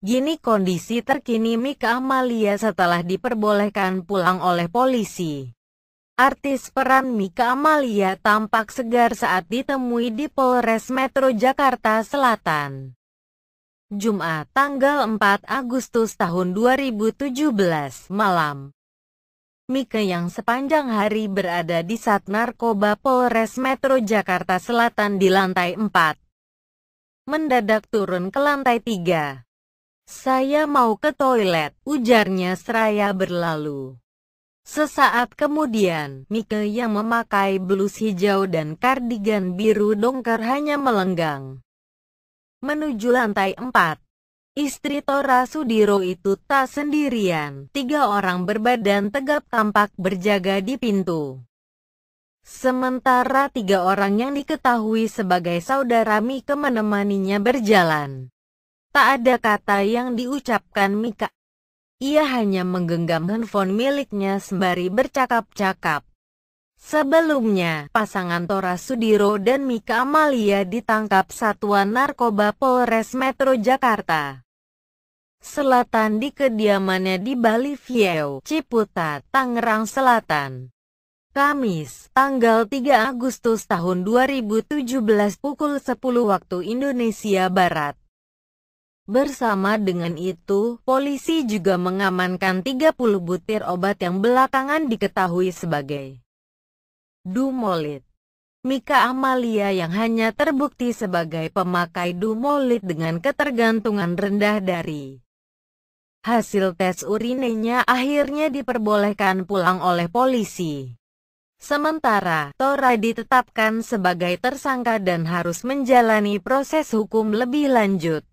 Gini kondisi terkini Mika Amalia setelah diperbolehkan pulang oleh polisi. Artis peran Mika Amalia tampak segar saat ditemui di Polres Metro Jakarta Selatan. Jumat tanggal 4 Agustus tahun 2017 malam. Mika yang sepanjang hari berada di Sat Narkoba Polres Metro Jakarta Selatan di lantai 4. Mendadak turun ke lantai 3 saya mau ke toilet, ujarnya seraya berlalu. Sesaat kemudian, Mika yang memakai blus hijau dan kardigan biru dongker hanya melenggang. Menuju lantai empat. Istri Tora Sudiro itu tak sendirian, tiga orang berbadan tegap tampak berjaga di pintu. Sementara tiga orang yang diketahui sebagai saudara Mike menemaninya berjalan. Tak ada kata yang diucapkan Mika. Ia hanya menggenggam handphone miliknya sembari bercakap-cakap. Sebelumnya, pasangan Tora Sudiro dan Mika Amalia ditangkap Satuan Narkoba Polres Metro Jakarta Selatan di kediamannya di Bali Vieu, Ciputa, Tangerang Selatan. Kamis, tanggal 3 Agustus tahun 2017 pukul 10 waktu Indonesia Barat. Bersama dengan itu, polisi juga mengamankan 30 butir obat yang belakangan diketahui sebagai Dumolit. Mika Amalia yang hanya terbukti sebagai pemakai dumolit dengan ketergantungan rendah dari hasil tes urinenya akhirnya diperbolehkan pulang oleh polisi. Sementara, Tora ditetapkan sebagai tersangka dan harus menjalani proses hukum lebih lanjut.